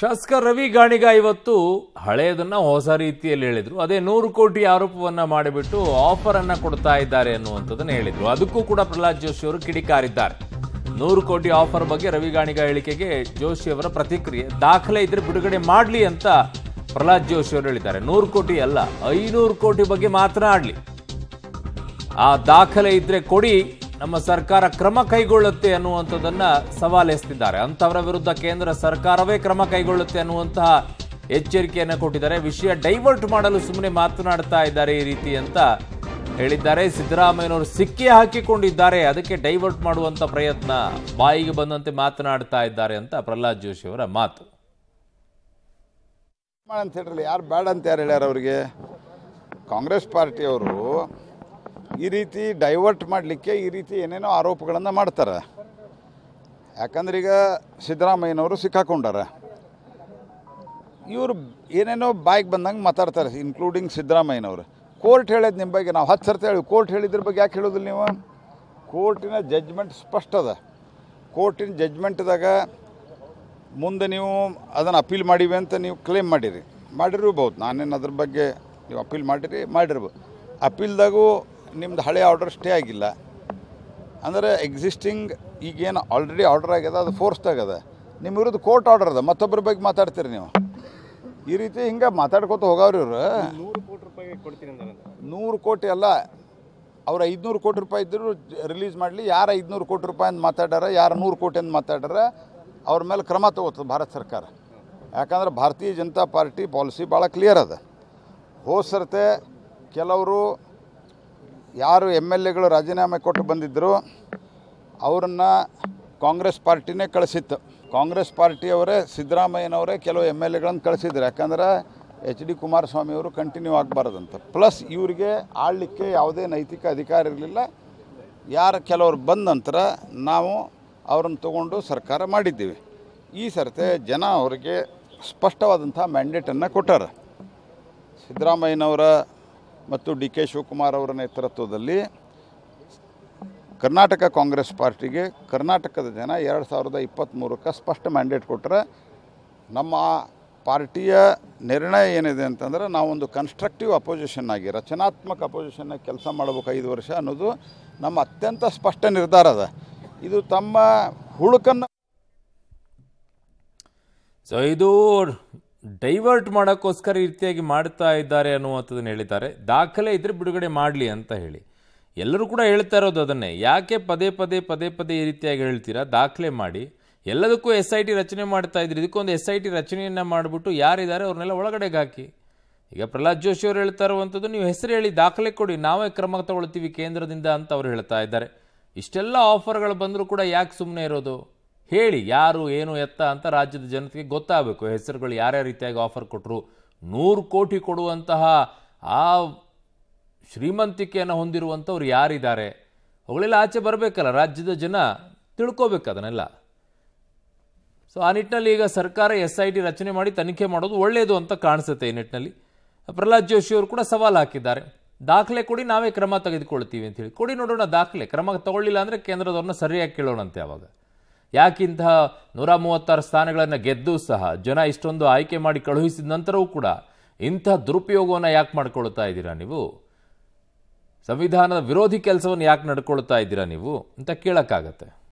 ಶಾಸಕ ರವಿ ಗಾಣಿಗ ಇವತ್ತು ಹಳೆಯದನ್ನ ಹೊಸ ರೀತಿಯಲ್ಲಿ ಹೇಳಿದರು ಅದೇ ನೂರು ಕೋಟಿ ಆರೋಪವನ್ನ ಮಾಡಿಬಿಟ್ಟು ಆಫರ್ ಅನ್ನ ಕೊಡ್ತಾ ಇದ್ದಾರೆ ಅನ್ನುವಂಥದ್ದನ್ನು ಹೇಳಿದರು ಅದಕ್ಕೂ ಕೂಡ ಪ್ರಹ್ಲಾದ್ ಜೋಶಿ ಅವರು ಕಿಡಿಕಾರಿದ್ದಾರೆ ನೂರು ಕೋಟಿ ಆಫರ್ ಬಗ್ಗೆ ರವಿ ಗಾಣಿಗ ಹೇಳಿಕೆಗೆ ಜೋಶಿಯವರ ಪ್ರತಿಕ್ರಿಯೆ ದಾಖಲೆ ಇದ್ರೆ ಬಿಡುಗಡೆ ಮಾಡಲಿ ಅಂತ ಪ್ರಹ್ಲಾದ್ ಜೋಶಿ ಅವರು ಹೇಳಿದ್ದಾರೆ ನೂರು ಕೋಟಿ ಅಲ್ಲ ಐನೂರು ಕೋಟಿ ಬಗ್ಗೆ ಮಾತನಾಡಲಿ ಆ ದಾಖಲೆ ಇದ್ರೆ ಕೊಡಿ ನಮ್ಮ ಸರ್ಕಾರ ಕ್ರಮ ಕೈಗೊಳ್ಳುತ್ತೆ ಅನ್ನುವಂಥದ್ದನ್ನು ಸವಾಲೆಸ್ತಿದ್ದಾರೆ ಅಂಥವರ ವಿರುದ್ಧ ಕೇಂದ್ರ ಸರ್ಕಾರವೇ ಕ್ರಮ ಕೈಗೊಳ್ಳುತ್ತೆ ಅನ್ನುವಂತಹ ಎಚ್ಚರಿಕೆಯನ್ನು ಕೊಟ್ಟಿದ್ದಾರೆ ವಿಷಯ ಡೈವರ್ಟ್ ಮಾಡಲು ಸುಮ್ಮನೆ ಮಾತನಾಡ್ತಾ ಇದ್ದಾರೆ ಈ ರೀತಿ ಅಂತ ಹೇಳಿದ್ದಾರೆ ಸಿದ್ದರಾಮಯ್ಯನವರು ಸಿಕ್ಕಿ ಹಾಕಿಕೊಂಡಿದ್ದಾರೆ ಅದಕ್ಕೆ ಡೈವರ್ಟ್ ಮಾಡುವಂಥ ಪ್ರಯತ್ನ ಬಾಯಿಗೆ ಬಂದಂತೆ ಮಾತನಾಡ್ತಾ ಇದ್ದಾರೆ ಅಂತ ಪ್ರಹ್ಲಾದ್ ಜೋಶಿ ಅವರ ಮಾತು ಅಂತ ಹೇಳಿರಲಿ ಯಾರು ಬೇಡ ಅಂತ ಯಾರು ಹೇಳ್ಯಾರ ಅವರಿಗೆ ಕಾಂಗ್ರೆಸ್ ಪಾರ್ಟಿಯವರು ಈ ರೀತಿ ಡೈವರ್ಟ್ ಮಾಡಲಿಕ್ಕೆ ಈ ರೀತಿ ಏನೇನೋ ಆರೋಪಗಳನ್ನು ಮಾಡ್ತಾರೆ ಯಾಕಂದ್ರೆ ಈಗ ಸಿದ್ದರಾಮಯ್ಯನವರು ಸಿಕ್ಕಾಕೊಂಡಾರ ಇವರು ಏನೇನೋ ಬಾಯ್ಗೆ ಬಂದಂಗೆ ಮಾತಾಡ್ತಾರೆ ಇನ್ಕ್ಲೂಡಿಂಗ್ ಸಿದ್ದರಾಮಯ್ಯನವರು ಕೋರ್ಟ್ ಹೇಳೋದು ನಿಮ್ಮ ಬಗ್ಗೆ ನಾವು ಹತ್ತು ಸರ್ತಿ ಹೇಳಿ ಕೋರ್ಟ್ ಹೇಳಿದ್ರ ಬಗ್ಗೆ ಯಾಕೆ ಹೇಳೋದಿಲ್ಲ ನೀವು ಕೋರ್ಟಿನ ಜಜ್ಮೆಂಟ್ ಸ್ಪಷ್ಟ ಅದ ಕೋರ್ಟಿನ ಜಜ್ಮೆಂಟ್ದಾಗ ಮುಂದೆ ನೀವು ಅದನ್ನು ಅಪೀಲ್ ಮಾಡಿವೆ ಅಂತ ನೀವು ಕ್ಲೇಮ್ ಮಾಡಿರಿ ಮಾಡಿರಬಹುದು ನಾನೇನು ಅದ್ರ ಬಗ್ಗೆ ನೀವು ಅಪೀಲ್ ಮಾಡಿರಿ ಮಾಡಿರ್ಬೋದು ಅಪೀಲ್ದಾಗೂ ನಿಮ್ದು ಹಳೆ ಆರ್ಡರ್ ಸ್ಟೇ ಆಗಿಲ್ಲ ಅಂದರೆ ಎಕ್ಸಿಸ್ಟಿಂಗ್ ಈಗೇನು ಆಲ್ರೆಡಿ ಆರ್ಡರ್ ಆಗ್ಯದ ಅದು ಆಗ್ಯದ ನಿಮ್ಮ ವಿರುದ್ಧ ಕೋರ್ಟ್ ಆರ್ಡರ್ ಅದ ಮತ್ತೊಬ್ಬರ ಬಗ್ಗೆ ಮಾತಾಡ್ತೀರಿ ನೀವು ಈ ರೀತಿ ಹಿಂಗೆ ಮಾತಾಡ್ಕೊತ ಹೋಗವ್ರಿ ಇವರು ನೂರು ಕೋಟಿ ಅಲ್ಲ ಅವ್ರು ಐದುನೂರು ಕೋಟಿ ರೂಪಾಯಿ ಇದ್ದರೂ ರಿಲೀಸ್ ಮಾಡಲಿ ಯಾರು ಐದುನೂರು ಕೋಟಿ ರೂಪಾಯಿ ಅಂತ ಮಾತಾಡ್ಯಾರ ಯಾರು ನೂರು ಕೋಟಿ ಅಂತ ಮಾತಾಡ್ಯಾರ ಅವ್ರ ಮೇಲೆ ಕ್ರಮ ತಗೋತದೆ ಭಾರತ ಸರ್ಕಾರ ಯಾಕಂದ್ರೆ ಭಾರತೀಯ ಜನತಾ ಪಾರ್ಟಿ ಪಾಲಿಸಿ ಭಾಳ ಕ್ಲಿಯರ್ ಅದ ಹೋದ ಸರ್ತೆ ಕೆಲವರು ಯಾರು ಎಮ್ ಎಲ್ ಎಗಳು ರಾಜೀನಾಮೆ ಕೊಟ್ಟು ಬಂದಿದ್ದರು ಅವರನ್ನು ಕಾಂಗ್ರೆಸ್ ಪಾರ್ಟಿನೇ ಕಳಿಸಿತ್ತು ಕಾಂಗ್ರೆಸ್ ಪಾರ್ಟಿಯವರೇ ಸಿದ್ದರಾಮಯ್ಯನವರೇ ಕೆಲವು ಎಮ್ ಎಲ್ ಎಗಳನ್ನು ಕಳಿಸಿದ್ರು ಯಾಕಂದರೆ ಎಚ್ ಡಿ ಅವರು ಕಂಟಿನ್ಯೂ ಆಗಬಾರ್ದಂತ ಪ್ಲಸ್ ಇವರಿಗೆ ಆಳ್ಲಿಕ್ಕೆ ಯಾವುದೇ ನೈತಿಕ ಅಧಿಕಾರ ಇರಲಿಲ್ಲ ಯಾರು ಕೆಲವರು ಬಂದ ನಂತರ ನಾವು ಅವ್ರನ್ನ ತಗೊಂಡು ಸರ್ಕಾರ ಮಾಡಿದ್ದೀವಿ ಈ ಸರ್ತೆ ಜನ ಅವರಿಗೆ ಸ್ಪಷ್ಟವಾದಂಥ ಮ್ಯಾಂಡೇಟನ್ನು ಕೊಟ್ಟಾರ ಸಿದ್ದರಾಮಯ್ಯನವರ ಮತ್ತು ಡಿ ಕೆ ಶಿವಕುಮಾರ್ ಅವರ ನೇತೃತ್ವದಲ್ಲಿ ಕರ್ನಾಟಕ ಕಾಂಗ್ರೆಸ್ ಪಾರ್ಟಿಗೆ ಕರ್ನಾಟಕದ ಜನ ಎರಡು ಸಾವಿರದ ಇಪ್ಪತ್ತ್ಮೂರಕ್ಕೆ ಸ್ಪಷ್ಟ ಮ್ಯಾಂಡೇಟ್ ಕೊಟ್ಟರೆ ನಮ್ಮ ಪಾರ್ಟಿಯ ನಿರ್ಣಯ ಏನಿದೆ ಅಂತಂದರೆ ನಾವೊಂದು ಕನ್ಸ್ಟ್ರಕ್ಟಿವ್ ಅಪೋಸಿಷನ್ ಆಗಿ ರಚನಾತ್ಮಕ ಅಪೋಸಿಷನ್ ಕೆಲಸ ಮಾಡಬೇಕು ಐದು ವರ್ಷ ಅನ್ನೋದು ನಮ್ಮ ಅತ್ಯಂತ ಸ್ಪಷ್ಟ ನಿರ್ಧಾರ ಅದ ಇದು ತಮ್ಮ ಹುಳುಕನ್ನು ಸೊ ಇದು ಡೈವರ್ಟ್ ಮಾಡೋಕ್ಕೋಸ್ಕರ ಈ ರೀತಿಯಾಗಿ ಮಾಡ್ತಾ ಇದ್ದಾರೆ ಅನ್ನುವಂಥದ್ದನ್ನು ಹೇಳಿದ್ದಾರೆ ದಾಖಲೆ ಇದ್ರೆ ಬಿಡುಗಡೆ ಮಾಡಲಿ ಅಂತ ಹೇಳಿ ಎಲ್ಲರೂ ಕೂಡ ಹೇಳ್ತಾ ಇರೋದು ಅದನ್ನೇ ಯಾಕೆ ಪದೇ ಪದೇ ಪದೇ ಪದೇ ಈ ರೀತಿಯಾಗಿ ಹೇಳ್ತೀರಾ ದಾಖಲೆ ಮಾಡಿ ಎಲ್ಲದಕ್ಕೂ ಎಸ್ ಐ ಟಿ ರಚನೆ ಮಾಡ್ತಾ ಇದ್ರಿ ಇದಕ್ಕೊಂದು ಎಸ್ ಐ ಟಿ ರಚನೆಯನ್ನು ಮಾಡಿಬಿಟ್ಟು ಯಾರಿದ್ದಾರೆ ಅವ್ರನ್ನೆಲ್ಲ ಒಳಗಡೆಗೆ ಹಾಕಿ ಈಗ ಪ್ರಹ್ಲಾದ್ ಜೋಶಿ ಅವರು ಹೇಳ್ತಾ ಇರುವಂಥದ್ದು ನೀವು ಹೆಸರು ಹೇಳಿ ದಾಖಲೆ ಕೊಡಿ ನಾವೇ ಕ್ರಮ ತಗೊಳ್ತೀವಿ ಕೇಂದ್ರದಿಂದ ಅಂತ ಅವ್ರು ಹೇಳ್ತಾ ಇದ್ದಾರೆ ಇಷ್ಟೆಲ್ಲ ಆಫರ್ಗಳು ಬಂದರೂ ಕೂಡ ಯಾಕೆ ಸುಮ್ಮನೆ ಇರೋದು ಹೇಳಿ ಯಾರು ಏನು ಎತ್ತ ಅಂತ ರಾಜ್ಯದ ಜನತೆಗೆ ಗೊತ್ತಾಗಬೇಕು ಹೆಸರುಗಳು ಯಾರ್ಯಾವ ರೀತಿಯಾಗಿ ಆಫರ್ ಕೊಟ್ಟರು ನೂರು ಕೋಟಿ ಕೊಡುವಂತಹ ಆ ಶ್ರೀಮಂತಿಕೆಯನ್ನು ಹೊಂದಿರುವಂಥವ್ರು ಯಾರಿದ್ದಾರೆ ಅವುಗಳೆಲ್ಲ ಆಚೆ ಬರಬೇಕಲ್ಲ ರಾಜ್ಯದ ಜನ ತಿಳ್ಕೋಬೇಕು ಅದನ್ನೆಲ್ಲ ಸೊ ಆ ನಿಟ್ಟಿನಲ್ಲಿ ಈಗ ಸರ್ಕಾರ ಎಸ್ ಐ ಟಿ ರಚನೆ ಮಾಡಿ ತನಿಖೆ ಮಾಡೋದು ಒಳ್ಳೆಯದು ಅಂತ ಕಾಣಿಸುತ್ತೆ ಈ ನಿಟ್ಟಿನಲ್ಲಿ ಪ್ರಹ್ಲಾದ್ ಜೋಶಿ ಅವರು ಕೂಡ ಸವಾಲು ಹಾಕಿದ್ದಾರೆ ದಾಖಲೆ ಕೊಡಿ ನಾವೇ ಕ್ರಮ ತೆಗೆದುಕೊಳ್ತೀವಿ ಅಂತ ಹೇಳಿ ಕೊಡಿ ನೋಡೋಣ ದಾಖಲೆ ಕ್ರಮ ತಗೊಳ್ಳಿಲ್ಲ ಅಂದರೆ ಕೇಂದ್ರದವ್ರನ್ನ ಸರಿಯಾಗಿ ಕೇಳೋಣಂತೆ ಅವಾಗ ಯಾಕಿಂತಹ ನೂರ ಮೂವತ್ತಾರು ಸ್ಥಾನಗಳನ್ನು ಗೆದ್ದು ಸಹ ಜನ ಇಷ್ಟೊಂದು ಆಯ್ಕೆ ಮಾಡಿ ಕಳುಹಿಸಿದ ನಂತರವೂ ಕೂಡ ಇಂಥ ದುರುಪಯೋಗವನ್ನು ಯಾಕೆ ಮಾಡ್ಕೊಳ್ತಾ ಇದ್ದೀರಾ ನೀವು ಸಂವಿಧಾನದ ವಿರೋಧಿ ಕೆಲಸವನ್ನು ಯಾಕೆ ನಡ್ಕೊಳ್ತಾ ಇದ್ದೀರಾ ನೀವು ಅಂತ ಕೇಳೋಕ್ಕಾಗತ್ತೆ